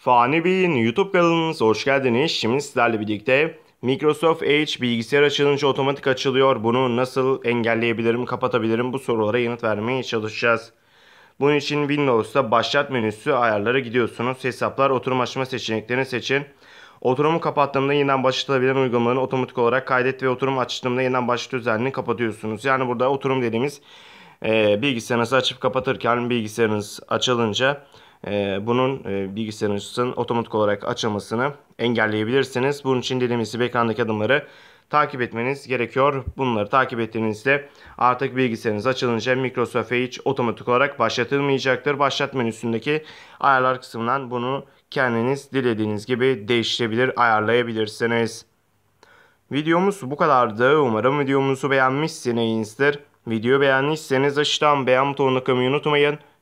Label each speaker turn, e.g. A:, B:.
A: Fani Bey'in YouTube kanalınıza hoş geldiniz. Şimdi sizlerle birlikte Microsoft Edge bilgisayar açılınca otomatik açılıyor. Bunu nasıl engelleyebilirim, kapatabilirim bu sorulara yanıt vermeye çalışacağız. Bunun için Windows'ta başlat menüsü ayarlara gidiyorsunuz. Hesaplar oturum açma seçeneklerini seçin. Oturumu kapattığımda yeniden başlatılabilen uygulamalarını otomatik olarak kaydet ve oturum açtığımda yeniden başlat özelliğini kapatıyorsunuz. Yani burada oturum dediğimiz e, bilgisayarınızı açıp kapatırken bilgisayarınız açılınca ee, bunun e, bilgisayarınızın otomatik olarak açılmasını engelleyebilirsiniz. Bunun için dediğimiz gibi ekrandaki adımları takip etmeniz gerekiyor. Bunları takip ettiğinizde artık bilgisayarınız açılınca Microsoft Edge otomatik olarak başlatılmayacaktır. Başlat menüsündeki ayarlar kısmından bunu kendiniz dilediğiniz gibi değiştirebilir, ayarlayabilirsiniz. Videomuz bu kadardı. Umarım videomuzu beğenmişsinizdir. Video beğendiyseniz aşağıdan beğen butonuna kılmayı unutmayın.